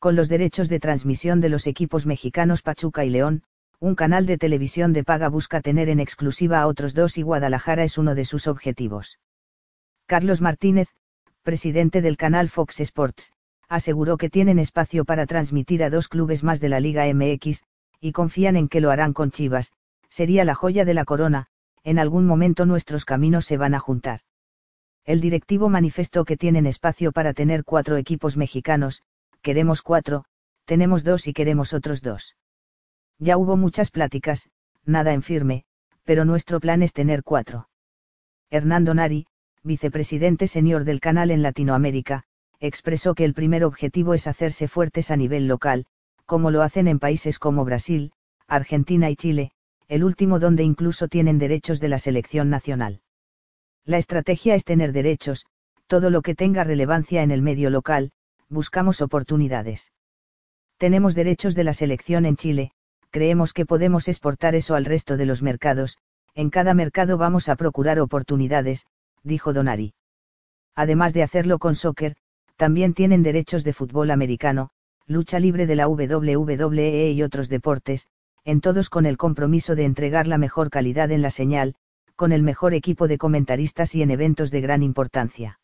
con los derechos de transmisión de los equipos mexicanos Pachuca y León, un canal de televisión de paga busca tener en exclusiva a otros dos y Guadalajara es uno de sus objetivos. Carlos Martínez, presidente del canal Fox Sports, aseguró que tienen espacio para transmitir a dos clubes más de la Liga MX, y confían en que lo harán con Chivas, sería la joya de la corona, en algún momento nuestros caminos se van a juntar. El directivo manifestó que tienen espacio para tener cuatro equipos mexicanos, queremos cuatro, tenemos dos y queremos otros dos. Ya hubo muchas pláticas, nada en firme, pero nuestro plan es tener cuatro. Hernando Nari, vicepresidente señor del canal en Latinoamérica, expresó que el primer objetivo es hacerse fuertes a nivel local, como lo hacen en países como Brasil, Argentina y Chile, el último donde incluso tienen derechos de la selección nacional. La estrategia es tener derechos, todo lo que tenga relevancia en el medio local, buscamos oportunidades. Tenemos derechos de la selección en Chile, creemos que podemos exportar eso al resto de los mercados, en cada mercado vamos a procurar oportunidades, dijo Donari. Además de hacerlo con soccer, también tienen derechos de fútbol americano, lucha libre de la WWE y otros deportes, en todos con el compromiso de entregar la mejor calidad en la señal, con el mejor equipo de comentaristas y en eventos de gran importancia.